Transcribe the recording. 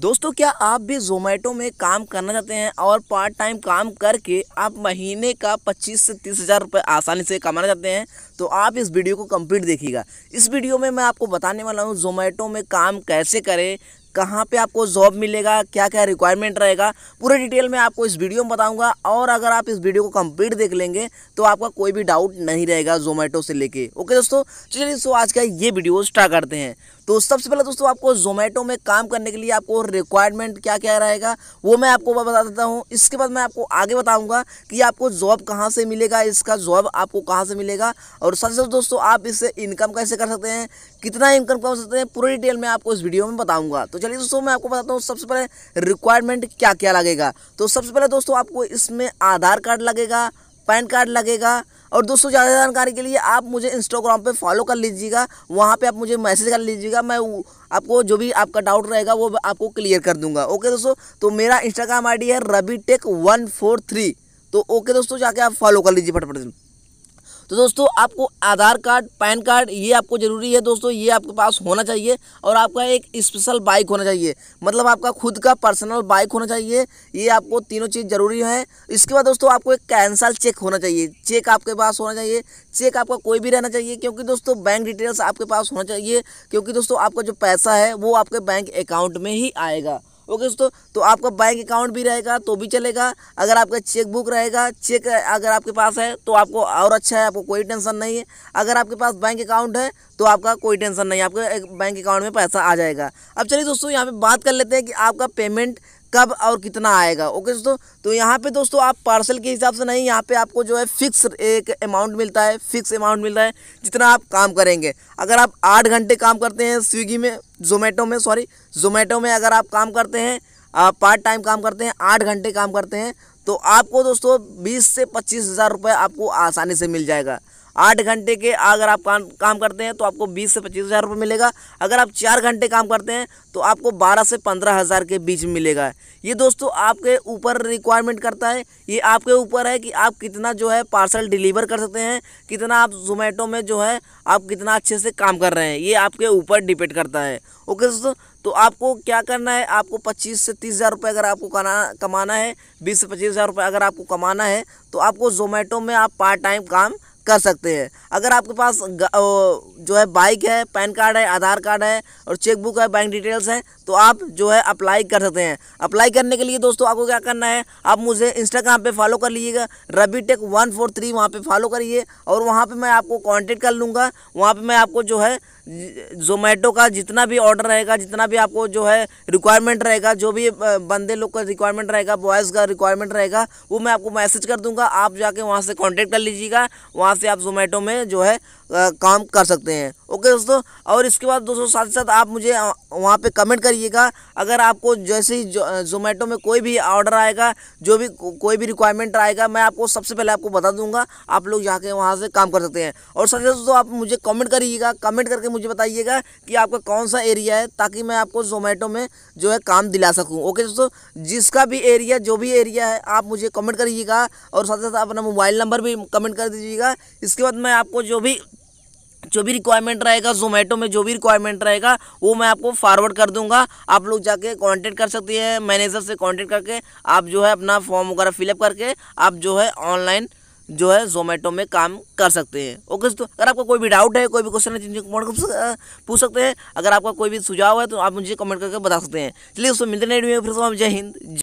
दोस्तों क्या आप भी जोमेटो में काम करना चाहते हैं और पार्ट टाइम काम करके आप महीने का 25 से तीस हज़ार रुपये आसानी से कमाना चाहते हैं तो आप इस वीडियो को कंप्लीट देखिएगा इस वीडियो में मैं आपको बताने वाला हूँ जोमेटो में काम कैसे करें कहाँ पे आपको जॉब मिलेगा क्या क्या रिक्वायरमेंट रहेगा पूरे डिटेल में आपको इस वीडियो में बताऊंगा और अगर आप इस वीडियो को कंप्लीट देख लेंगे तो आपका कोई भी डाउट नहीं रहेगा जोमेटो से लेके ओके दोस्तों चलिए दोस्तों आज का ये वीडियो स्टार्ट करते हैं तो सबसे पहले दोस्तों आपको जोमेटो में काम करने के लिए आपको रिक्वायरमेंट क्या क्या रहेगा वो मैं आपको बता देता हूँ इसके बाद मैं आपको आगे बताऊँगा कि आपको जॉब कहाँ से मिलेगा इसका जॉब आपको कहाँ से मिलेगा और साथ ही साथ दोस्तों आप इससे इनकम कैसे कर सकते हैं कितना इनकम कर सकते हैं पूरी डिटेल में आपको इस वीडियो में बताऊँगा तो चलिए दोस्तों मैं आपको बताता हूँ सबसे पहले रिक्वायरमेंट क्या क्या लगेगा तो सबसे पहले दोस्तों आपको इसमें आधार कार्ड लगेगा पैन कार्ड लगेगा और दोस्तों ज़्यादा जानकारी के लिए आप मुझे इंस्टाग्राम पे फॉलो कर लीजिएगा वहाँ पे आप मुझे मैसेज कर लीजिएगा मैं आपको जो भी आपका डाउट रहेगा वो आपको क्लियर कर दूंगा ओके दोस्तों तो मेरा इंस्टाग्राम आईडी है Ravi tech one four three तो ओके दोस्तों जाके आप फॉलो कर लीजिए फटाफट तो दोस्तों आपको आधार कार्ड पैन कार्ड ये आपको ज़रूरी है दोस्तों ये आपके पास होना चाहिए और आपका एक स्पेशल बाइक होना चाहिए मतलब आपका खुद का पर्सनल बाइक होना चाहिए ये आपको तीनों चीज़ ज़रूरी है इसके बाद दोस्तों आपको एक कैंसल चेक होना चाहिए चेक आपके पास होना चाहिए चेक आपका कोई भी रहना चाहिए क्योंकि दोस्तों बैंक डिटेल्स आपके पास होना चाहिए क्योंकि दोस्तों आपका जो पैसा है वो आपके बैंक अकाउंट में ही आएगा ओके दोस्तों तो आपका बैंक अकाउंट भी रहेगा तो भी चलेगा अगर आपका चेक बुक रहेगा चेक अगर आपके पास है तो आपको और अच्छा है आपको कोई टेंशन नहीं है अगर आपके पास बैंक अकाउंट है तो आपका कोई टेंशन नहीं है आपके बैंक अकाउंट में पैसा आ जाएगा अब चलिए दोस्तों यहाँ पर बात कर लेते हैं कि आपका पेमेंट कब और कितना आएगा ओके दोस्तों तो यहाँ पे दोस्तों आप पार्सल के हिसाब से नहीं यहाँ पे आपको जो है फिक्स एक अमाउंट मिलता है फिक्स अमाउंट मिलता है जितना आप काम करेंगे अगर आप आठ घंटे काम करते हैं स्विगी में जोमेटो में सॉरी जोमेटो में अगर आप काम करते हैं पार्ट टाइम काम करते हैं आठ घंटे काम करते हैं तो आपको दोस्तों बीस से पच्चीस हज़ार रुपये आपको आसानी से मिल जाएगा आठ घंटे के अगर आप काम काम करते हैं तो आपको बीस से पच्चीस हज़ार रुपये मिलेगा अगर आप चार घंटे काम करते हैं तो आपको बारह से पंद्रह हज़ार के बीच में मिलेगा ये दोस्तों आपके ऊपर रिक्वायरमेंट करता है ये आपके ऊपर है कि आप कितना जो है पार्सल डिलीवर कर सकते हैं कितना आप जोमेटो में जो है आप कितना अच्छे से काम कर रहे हैं ये आपके ऊपर डिपेंड करता है ओके दोस्तों तो आपको क्या करना है आपको पच्चीस से तीस हज़ार रुपये अगर आपको कमाना है बीस से पच्चीस हज़ार रुपये अगर आपको कमाना है तो आपको जोमेटो में आप पार्ट टाइम काम कर सकते हैं अगर आपके पास जो है बाइक है पैन कार्ड है आधार कार्ड है और चेकबुक है बैंक डिटेल्स है तो आप जो है अप्लाई कर सकते हैं अप्लाई करने के लिए दोस्तों आपको क्या करना है आप मुझे इंस्टाग्राम पे फॉलो कर लीजिएगा Rabi tech one four three वहाँ पर फॉलो करिए और वहाँ पर मैं आपको कॉन्टेक्ट कर लूँगा वहाँ पर मैं आपको जो है जोमेटो का जितना भी ऑर्डर रहेगा जितना भी आपको जो है रिक्वायरमेंट रहेगा जो भी बंदे लोग का रिक्वायरमेंट रहेगा बॉयज़ का रिक्वायरमेंट रहेगा वो मैं आपको मैसेज कर दूँगा आप जाके वहाँ से कॉन्टेक्ट कर लीजिएगा वहाँ से आप जोमेटो में जो है आ, काम कर सकते हैं ओके दोस्तों और इसके बाद दोस्तों साथ ही साथ आप मुझे वहाँ पे कमेंट करिएगा अगर आपको जैसे ही जोमेटो में कोई भी ऑर्डर आएगा जो भी कोई भी रिक्वायरमेंट आएगा मैं आपको सबसे पहले आपको बता दूंगा आप लोग यहाँ के वहाँ से काम कर सकते हैं और साथ ही साथ दोस्तों आप मुझे कमेंट करिएगा कमेंट करके मुझे बताइएगा कि आपका कौन सा एरिया है ताकि मैं आपको जोमेटो में जो है काम दिला सकूँ ओके दोस्तों जिसका भी एरिया जो भी एरिया है आप मुझे कमेंट करिएगा और साथ ही साथ अपना मोबाइल नंबर भी कमेंट कर दीजिएगा इसके बाद मैं आपको जो भी जो भी रिक्वायरमेंट रहेगा जोमेटो में जो भी रिक्वायरमेंट रहेगा वो मैं आपको फॉरवर्ड कर दूंगा आप लोग जाके कांटेक्ट कर सकते हैं मैनेजर से कांटेक्ट करके आप जो है अपना फॉर्म वगैरह फिलअप करके आप जो है ऑनलाइन जो है जोमेटो में काम कर सकते हैं ओके तो अगर आपका कोई भी डाउट है कोई भी क्वेश्चन है जिनसे पूछ सकते हैं अगर आपका कोई भी सुझाव है तो आप मुझे कमेंट करके बता सकते हैं चलिए उसमें मिलते नहीं फिर जय हिंद